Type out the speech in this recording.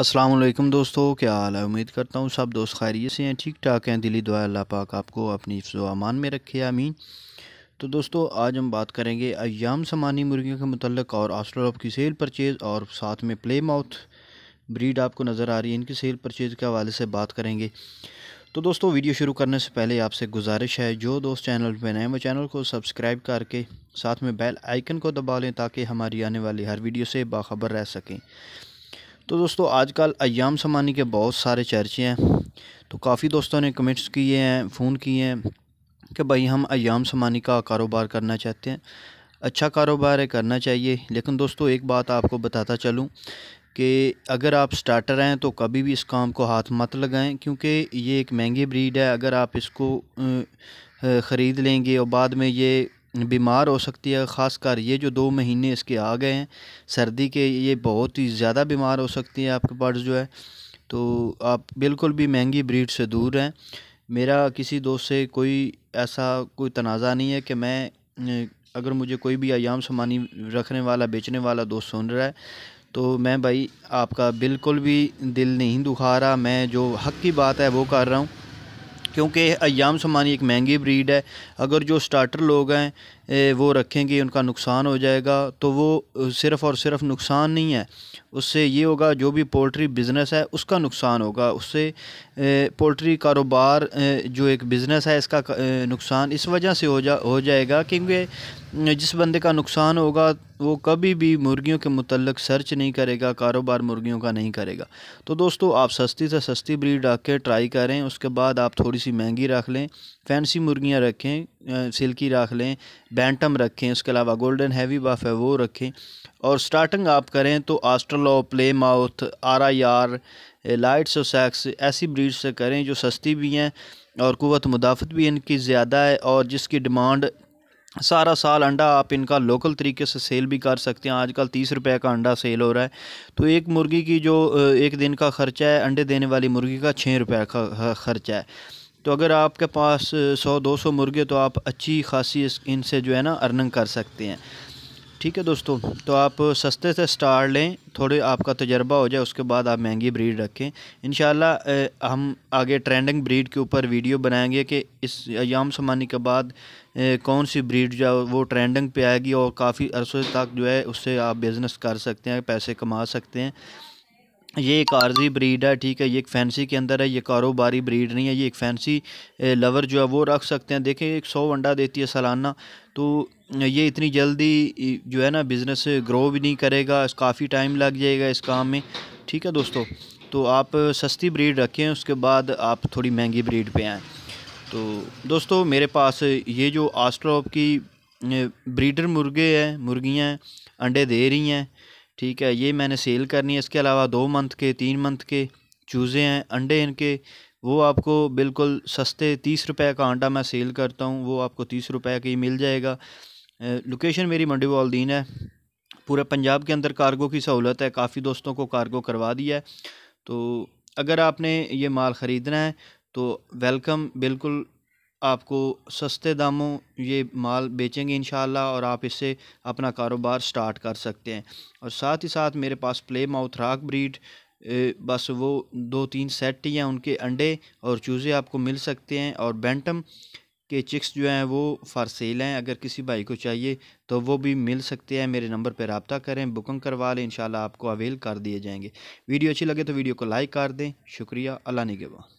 असलम दोस्तों क्या हाल है उम्मीद करता हूँ सब दोस्त खैरियत से हैं ठीक ठाक हैं दिली दुआ अल्लाह पाक आपको अपनी अमान में रखे आमीन तो दोस्तों आज हम बात करेंगे अयाम समानी मुर्गियों के मतलब और आस्ट्रोल की सेल परचेज़ और साथ में प्ले माउथ ब्रीड आपको नज़र आ रही है इनकी सेल परचेज़ के हवाले से बात करेंगे तो दोस्तों वीडियो शुरू करने से पहले आपसे गुजारिश है जो दोस्त चैनल पर नए वो चैनल को सब्सक्राइब करके साथ में बेल आइकन को दबा लें ताकि हमारी आने वाली हर वीडियो से बाखबर रह सकें तो दोस्तों आजकल अयाम समानी के बहुत सारे चर्चे हैं तो काफ़ी दोस्तों ने कमेंट्स किए हैं फ़ोन किए हैं कि भाई हम अयाम समानी का कारोबार करना चाहते हैं अच्छा कारोबार है करना चाहिए लेकिन दोस्तों एक बात आपको बताता चलूँ कि अगर आप स्टार्टर हैं तो कभी भी इस काम को हाथ मत लगाएं क्योंकि ये एक महंगी ब्रीड है अगर आप इसको ख़रीद लेंगे और बाद में ये बीमार हो सकती है ख़ासकर ये जो दो महीने इसके आ गए हैं सर्दी के ये बहुत ही ज़्यादा बीमार हो सकती है आपके बर्ड्स जो है तो आप बिल्कुल भी महंगी ब्रीड से दूर रहें मेरा किसी दोस्त से कोई ऐसा कोई तनाज़ा नहीं है कि मैं अगर मुझे कोई भी आयाम समानी रखने वाला बेचने वाला दोस्त सुन रहा है तो मैं भाई आपका बिल्कुल भी दिल नहीं दुखा रहा मैं जो हक की बात है वो कर रहा हूँ क्योंकि अयाम समानी एक महंगी ब्रीड है अगर जो स्टार्टर लोग हैं वो रखेंगे उनका नुकसान हो जाएगा तो वो सिर्फ़ और सिर्फ नुकसान नहीं है उससे ये होगा जो भी पोल्ट्री बिज़नेस है उसका नुकसान होगा उससे पोल्ट्री कारोबार जो एक बिज़नेस है इसका नुकसान इस वजह से हो जा हो जाएगा क्योंकि जिस बंदे का नुकसान होगा वो कभी भी मुर्गियों के मतलब सर्च नहीं करेगा कारोबार मुर्गियों का नहीं करेगा तो दोस्तों आप सस्ती से सस्ती ब्रीड रख के ट्राई करें उसके बाद आप थोड़ी सी महंगी रख लें फैंसी मुर्गियाँ रखें सिल्की रख लें बैंटम रखें उसके अलावा गोल्डन हैवी बफ है वो रखें और स्टार्टिंग आप करें तो आस्ट्रलो प्ले माउथ आई आर लाइट्स और सैक्स ऐसी ब्रीड से करें जो सस्ती भी हैं और कुत मुदाफ़त भी इनकी ज़्यादा है और जिसकी डिमांड सारा साल अंडा आप इनका लोकल तरीके से सेल भी कर सकते हैं आजकल तीस रुपए का अंडा सेल हो रहा है तो एक मुर्गी की जो एक दिन का ख़र्चा है अंडे देने वाली मुर्गी का छः रुपए का खर्चा है तो अगर आपके पास सौ दो सौ मुर्गे तो आप अच्छी खासी इनसे जो है ना अर्निंग कर सकते हैं ठीक है दोस्तों तो आप सस्ते से स्टार लें थोड़े आपका तजर्बा हो जाए उसके बाद आप महंगी ब्रीड रखें इन हम आगे ट्रेंडिंग ब्रीड के ऊपर वीडियो बनाएंगे कि इस अयाम समानी के बाद कौन सी ब्रीड जो वो ट्रेंडिंग पे आएगी और काफ़ी अरसों तक जो है उससे आप बिज़नेस कर सकते हैं पैसे कमा सकते हैं ये एक आर्जी ब्रीड है ठीक है ये एक फैंसी के अंदर है ये कारोबारी ब्रीड नहीं है ये एक फैंसी लवर जो है वो रख सकते हैं देखें एक सौ अंडा देती है सालाना तो ये इतनी जल्दी जो है ना बिज़नेस ग्रो भी नहीं करेगा काफ़ी टाइम लग जाएगा इस काम में ठीक है दोस्तों तो आप सस्ती ब्रीड रखें उसके बाद आप थोड़ी महंगी ब्रीड पर आएँ तो दोस्तों मेरे पास ये जो आस्ट्रॉप की ब्रीडर मुर्गे हैं मुर्गियाँ हैं अंडे दे रही हैं ठीक है ये मैंने सेल करनी है इसके अलावा दो मंथ के तीन मंथ के चूज़े हैं अंडे इनके वो आपको बिल्कुल सस्ते तीस रुपये का अंडा मैं सेल करता हूँ वो आपको तीस रुपये का ही मिल जाएगा लोकेशन मेरी मंडी वालदीन है पूरे पंजाब के अंदर कार्गो की सहूलत है काफ़ी दोस्तों को कार्गो करवा दिया है तो अगर आपने ये माल ख़रीदना है तो वेलकम बिल्कुल आपको सस्ते दामों ये माल बेचेंगे इन और आप इससे अपना कारोबार स्टार्ट कर सकते हैं और साथ ही साथ मेरे पास प्ले माउथ राक ब्रीड बस वो दो तीन सेट ही हैं उनके अंडे और चूज़े आपको मिल सकते हैं और बैंटम के चिक्स जो हैं वो फार सेल हैं अगर किसी भाई को चाहिए तो वो भी मिल सकते हैं मेरे नंबर पर रबता करें बुकिंग करवा लें इन आपको अवेल कर दिए जाएंगे वीडियो अच्छी लगे तो वीडियो को लाइक कर दें शुक्रिया अल्लाह ने